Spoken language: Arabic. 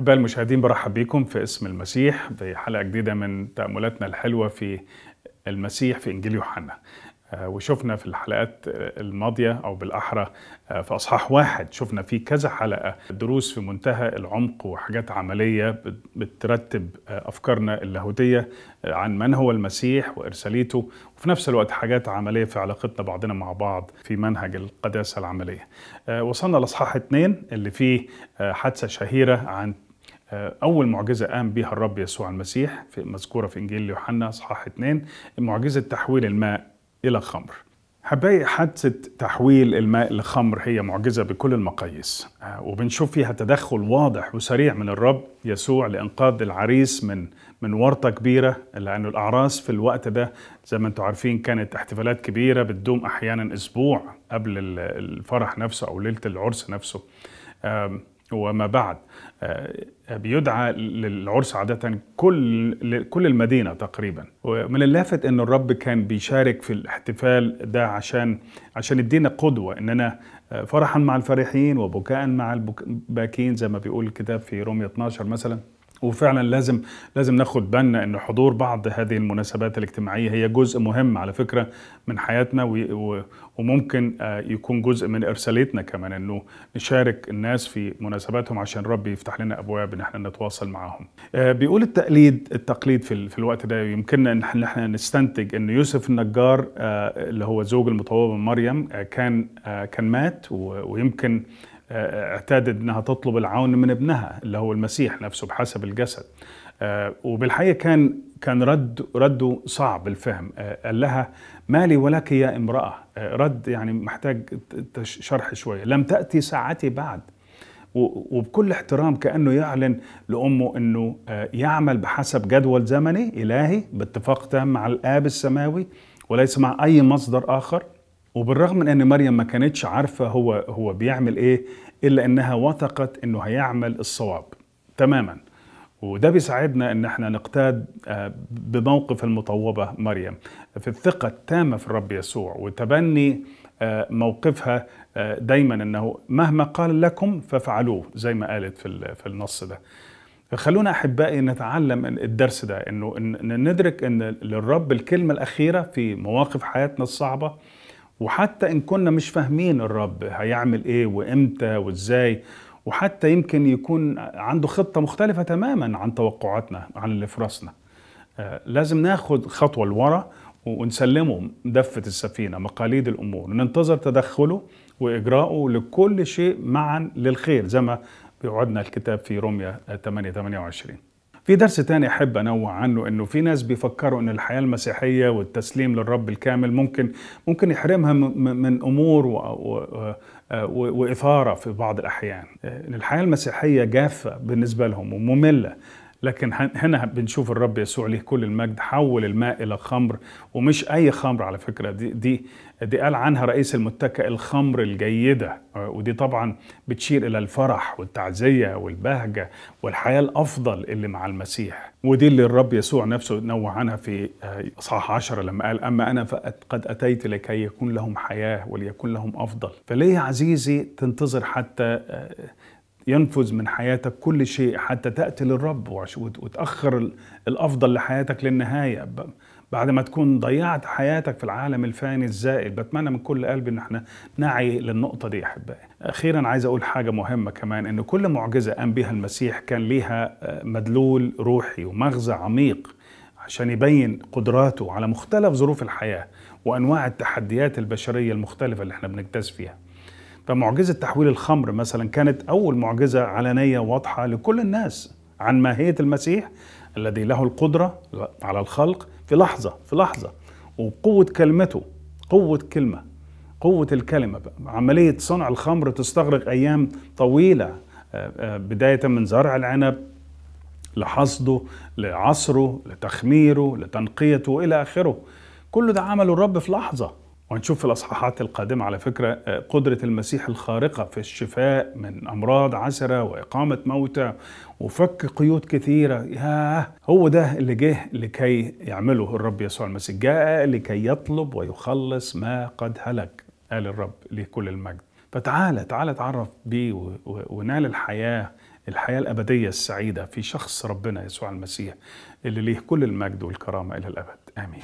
أحباء المشاهدين برحب بكم في اسم المسيح في حلقة جديدة من تأملاتنا الحلوة في المسيح في إنجيل يوحنا آه، وشفنا في الحلقات الماضية أو بالأحرى آه، في أصحاح واحد شفنا في كذا حلقة دروس في منتهى العمق وحاجات عملية بترتب آه، أفكارنا اللاهوتية عن من هو المسيح وإرساليته وفي نفس الوقت حاجات عملية في علاقتنا بعضنا مع بعض في منهج القداسة العملية وصلنا لأصحاح اثنين اللي فيه حادثة شهيرة عن آه، أول معجزة قام بها الرب يسوع المسيح في مذكورة في إنجيل يوحنا إصحاح 2 معجزة تحويل الماء إلى خمر حباي حادثة تحويل الماء لخمر هي معجزة بكل المقاييس آه، وبنشوف فيها تدخل واضح وسريع من الرب يسوع لإنقاذ العريس من من ورطة كبيرة لأن الأعراس في الوقت ده زي ما أنتم عارفين كانت احتفالات كبيرة بتدوم أحيانا أسبوع قبل الفرح نفسه أو ليلة العرس نفسه وما بعد آه، بيدعى للعرس عادة كل كل المدينة تقريبا ومن اللافت أن الرب كان بيشارك في الاحتفال ده عشان عشان يدينا قدوة أننا آه، فرحا مع الفرحين وبكاء مع الباكين زي ما بيقول الكتاب في رومية 12 مثلا وفعلا لازم لازم ناخد بالنا ان حضور بعض هذه المناسبات الاجتماعيه هي جزء مهم على فكره من حياتنا وممكن آه، يكون جزء من ارساليتنا كمان انه نشارك الناس في مناسباتهم عشان ربي يفتح لنا ابواب ان احنا نتواصل معاهم. آه، بيقول التقليد التقليد في, في الوقت ده يمكننا ان احنا نستنتج ان يوسف النجار آه، اللي هو زوج المطوبه مريم كان كان مات ويمكن آه، اعتادت انها تطلب العون من ابنها اللي هو المسيح نفسه بحسب الجسد آه، وبالحقيقه كان كان رد رده صعب الفهم آه، قال لها ما لي ولك يا امراه رد يعني محتاج شرح شويه لم تاتي ساعتي بعد وبكل احترام كانه يعلن لامه انه يعمل بحسب جدول زمني الهي باتفاق تام مع الاب السماوي وليس مع اي مصدر اخر وبالرغم من ان مريم ما كانتش عارفه هو هو بيعمل ايه الا انها وثقت انه هيعمل الصواب تماما وده بيساعدنا ان احنا نقتاد آه، بموقف المطوبه مريم في الثقه التامه في الرب يسوع وتبني آه، موقفها آه، دايما انه مهما قال لكم فافعلوه زي ما قالت في في النص ده خلونا احبائي نتعلم الدرس ده انه ندرك ان للرب الكلمه الاخيره في مواقف حياتنا الصعبه وحتى إن كنا مش فاهمين الرب هيعمل إيه وإمتى وإزاي وحتى يمكن يكون عنده خطة مختلفة تماما عن توقعاتنا عن اللي في راسنا آه، لازم ناخد خطوة لورا ونسلمه دفة السفينة مقاليد الأمور ننتظر تدخله وإجراءه لكل شيء معا للخير زي ما بيوعدنا الكتاب في روميا 8 28 في درس تاني أحب أنوع عنه إنه في ناس بيفكروا إن الحياة المسيحية والتسليم للرب الكامل ممكن ممكن يحرمها من أمور و... و... وإثارة في بعض الأحيان آه، الحياة المسيحية جافة بالنسبة لهم ومملة لكن هنا بنشوف الرب يسوع ليه كل المجد حول الماء الى خمر ومش اي خمر على فكره دي دي دي قال عنها رئيس المتكئ الخمر الجيده ودي طبعا بتشير الى الفرح والتعزيه والبهجه والحياه الافضل اللي مع المسيح ودي اللي الرب يسوع نفسه نوه عنها في آه، اصحاح 10 لما قال اما انا فقد اتيت لكي يكون لهم حياه وليكون لهم افضل فليه يا عزيزي تنتظر حتى آه، ينفذ من حياتك كل شيء حتى تأتي للرب وتأخر الأفضل لحياتك للنهاية بعد ما تكون ضيعت حياتك في العالم الفاني الزائل بتمنى من كل قلبي ان احنا نعي للنقطه دي احبائي اخيرا عايز اقول حاجه مهمه كمان ان كل معجزه قام بها المسيح كان ليها آه، مدلول روحي ومغزى عميق عشان يبين قدراته على مختلف ظروف الحياه وانواع التحديات البشريه المختلفه اللي احنا بنجتاز فيها فمعجزة تحويل الخمر مثلا كانت أول معجزة علنية واضحة لكل الناس عن ماهية المسيح الذي له القدرة على الخلق في لحظة في لحظة وقوة كلمته قوة كلمة قوة الكلمة عملية صنع الخمر تستغرق أيام طويلة آه، آه، بداية من زرع العنب لحصده لعصره لتخميره لتنقيته إلى آخره كل ده عمله الرب في لحظة وهنشوف في الأصحاحات القادمة على فكرة آه، قدرة المسيح الخارقة في الشفاء من أمراض عسرة وإقامة موتى وفك قيود كثيرة ياه هو ده اللي جه لكي يعمله الرب يسوع المسيح جاء لكي يطلب ويخلص ما قد هلك قال الرب لكل المجد فتعالى تعالى تعرف بيه ونال الحياة الحياة الأبدية السعيدة في شخص ربنا يسوع المسيح اللي ليه كل المجد والكرامة إلى الأبد آمين